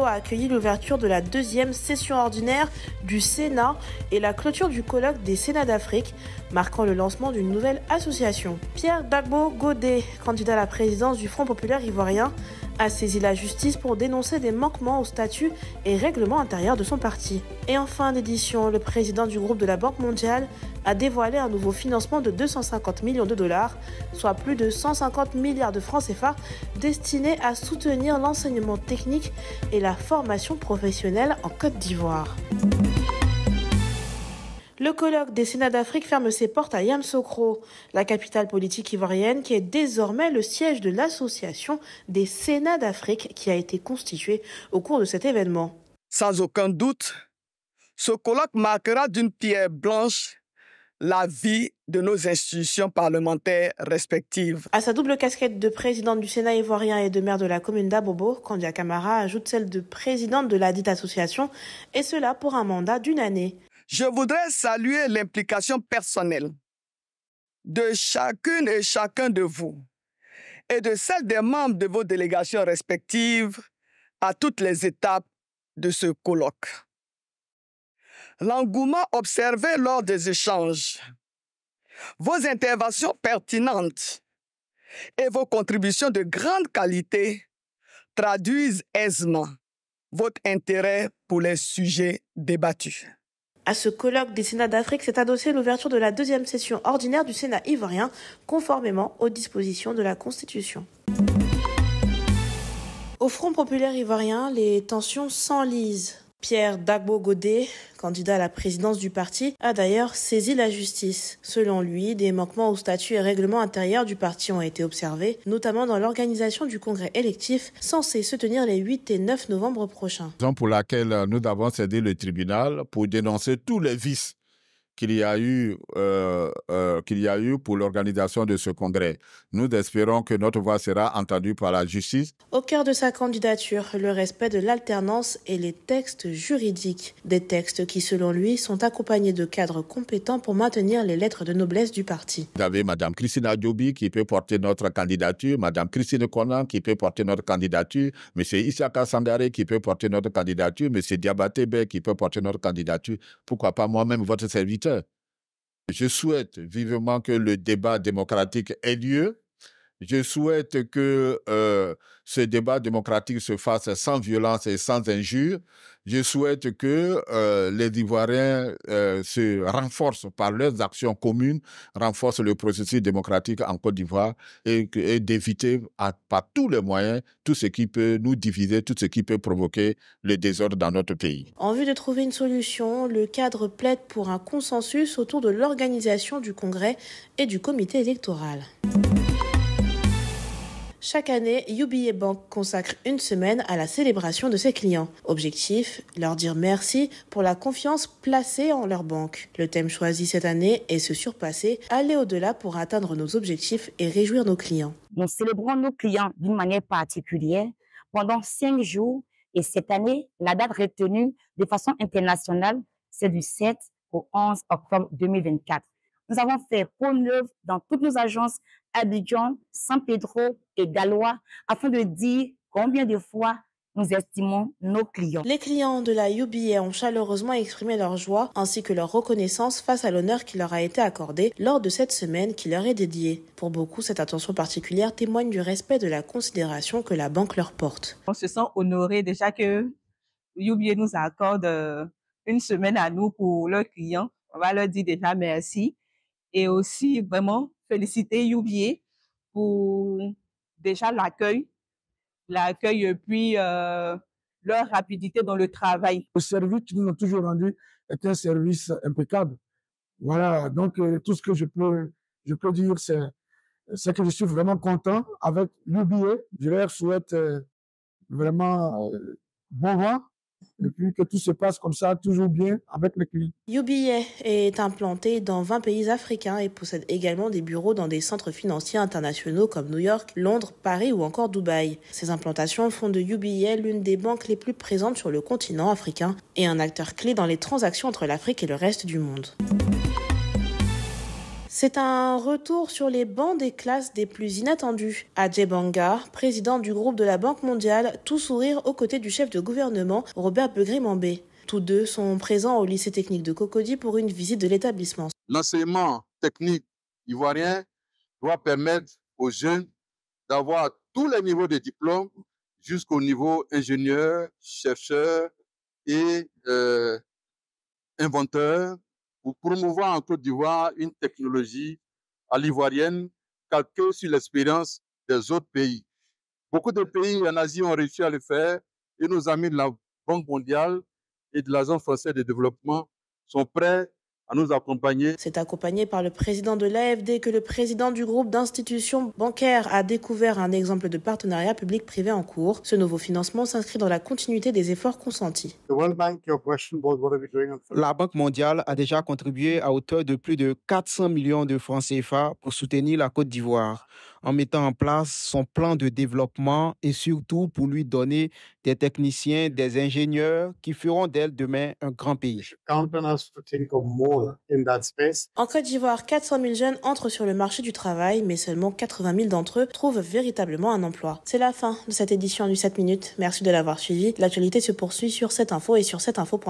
a accueilli l'ouverture de la deuxième session ordinaire du Sénat et la clôture du colloque des Sénats d'Afrique, marquant le lancement d'une nouvelle association. Pierre Dagbo Godet, candidat à la présidence du Front populaire ivoirien, a saisi la justice pour dénoncer des manquements au statut et règlement intérieur de son parti. Et en fin d'édition, le président du groupe de la Banque mondiale a dévoilé un nouveau financement de 250 millions de dollars, soit plus de 150 milliards de francs CFA, destiné à soutenir l'enseignement technique et la formation professionnelle en Côte d'Ivoire. Le colloque des Sénats d'Afrique ferme ses portes à Yamsokro, la capitale politique ivoirienne qui est désormais le siège de l'association des Sénats d'Afrique qui a été constituée au cours de cet événement. Sans aucun doute, ce colloque marquera d'une pierre blanche la vie de nos institutions parlementaires respectives. À sa double casquette de présidente du Sénat ivoirien et de maire de la commune d'Abobo, Kandia Kamara ajoute celle de présidente de la dite association, et cela pour un mandat d'une année. Je voudrais saluer l'implication personnelle de chacune et chacun de vous et de celle des membres de vos délégations respectives à toutes les étapes de ce colloque. L'engouement observé lors des échanges, vos interventions pertinentes et vos contributions de grande qualité traduisent aisément votre intérêt pour les sujets débattus. À ce colloque des Sénats d'Afrique s'est adossée l'ouverture de la deuxième session ordinaire du Sénat ivoirien, conformément aux dispositions de la Constitution. Au Front populaire ivoirien, les tensions s'enlisent. Pierre Dagbo-Godet, candidat à la présidence du parti, a d'ailleurs saisi la justice. Selon lui, des manquements au statut et règlements intérieurs du parti ont été observés, notamment dans l'organisation du congrès électif censé se tenir les 8 et 9 novembre prochains. pour laquelle nous avons cédé le tribunal pour dénoncer tous les vices qu'il y a eu, euh, euh, qu'il y a eu pour l'organisation de ce congrès. Nous espérons que notre voix sera entendue par la justice. Au cœur de sa candidature, le respect de l'alternance et les textes juridiques. Des textes qui, selon lui, sont accompagnés de cadres compétents pour maintenir les lettres de noblesse du parti. Vous avez Mme Christina qui peut porter notre candidature, Mme Christine Conan qui peut porter notre candidature, M. Issa Sandare qui peut porter notre candidature, M. Diabatebe qui peut porter notre candidature. Pourquoi pas moi-même, votre serviteur je souhaite vivement que le débat démocratique ait lieu je souhaite que euh, ce débat démocratique se fasse sans violence et sans injure. Je souhaite que euh, les Ivoiriens euh, se renforcent par leurs actions communes, renforcent le processus démocratique en Côte d'Ivoire et, et d'éviter par tous les moyens tout ce qui peut nous diviser, tout ce qui peut provoquer le désordre dans notre pays. En vue de trouver une solution, le cadre plaide pour un consensus autour de l'organisation du Congrès et du comité électoral. Chaque année, UBA Bank consacre une semaine à la célébration de ses clients. Objectif, leur dire merci pour la confiance placée en leur banque. Le thème choisi cette année est se surpasser, aller au-delà pour atteindre nos objectifs et réjouir nos clients. Nous célébrons nos clients d'une manière particulière pendant cinq jours et cette année, la date retenue de façon internationale, c'est du 7 au 11 octobre 2024. Nous avons fait bonne œuvre dans toutes nos agences Abidjan, San Pedro et Galois afin de dire combien de fois nous estimons nos clients. Les clients de la UBA ont chaleureusement exprimé leur joie ainsi que leur reconnaissance face à l'honneur qui leur a été accordé lors de cette semaine qui leur est dédiée. Pour beaucoup, cette attention particulière témoigne du respect de la considération que la banque leur porte. On se sent honoré déjà que UBA nous accorde euh, une semaine à nous pour leurs clients. On va leur dire déjà merci et aussi vraiment féliciter Youbier pour déjà l'accueil, l'accueil et puis euh, leur rapidité dans le travail. Le service qu'ils nous ont toujours rendu est un service impeccable. Voilà, donc euh, tout ce que je peux, je peux dire, c'est, que je suis vraiment content avec Youbier. Je leur souhaite euh, vraiment bon vent depuis que tout se passe comme ça, toujours bien avec le client. UBA est implanté dans 20 pays africains et possède également des bureaux dans des centres financiers internationaux comme New York, Londres, Paris ou encore Dubaï. Ces implantations font de UBA l'une des banques les plus présentes sur le continent africain et un acteur clé dans les transactions entre l'Afrique et le reste du monde. C'est un retour sur les bancs des classes des plus inattendus. Ajay Bangar, président du groupe de la Banque mondiale, tout sourire aux côtés du chef de gouvernement Robert Begrimambé. Tous deux sont présents au lycée technique de Cocody pour une visite de l'établissement. L'enseignement technique ivoirien doit permettre aux jeunes d'avoir tous les niveaux de diplôme jusqu'au niveau ingénieur, chercheur et euh, inventeur pour promouvoir en Côte d'Ivoire une technologie à l'ivoirienne calquée sur l'expérience des autres pays. Beaucoup de pays en Asie ont réussi à le faire et nos amis de la Banque mondiale et de l'Agence française de développement sont prêts nous accompagner. C'est accompagné par le président de l'AFD que le président du groupe d'institutions bancaires a découvert un exemple de partenariat public-privé en cours. Ce nouveau financement s'inscrit dans la continuité des efforts consentis. La Banque mondiale a déjà contribué à hauteur de plus de 400 millions de francs CFA pour soutenir la Côte d'Ivoire en mettant en place son plan de développement et surtout pour lui donner des techniciens, des ingénieurs qui feront d'elle demain un grand pays. En Côte d'Ivoire, 400 000 jeunes entrent sur le marché du travail, mais seulement 80 000 d'entre eux trouvent véritablement un emploi. C'est la fin de cette édition du 7 minutes. Merci de l'avoir suivi. L'actualité se poursuit sur cette info et sur info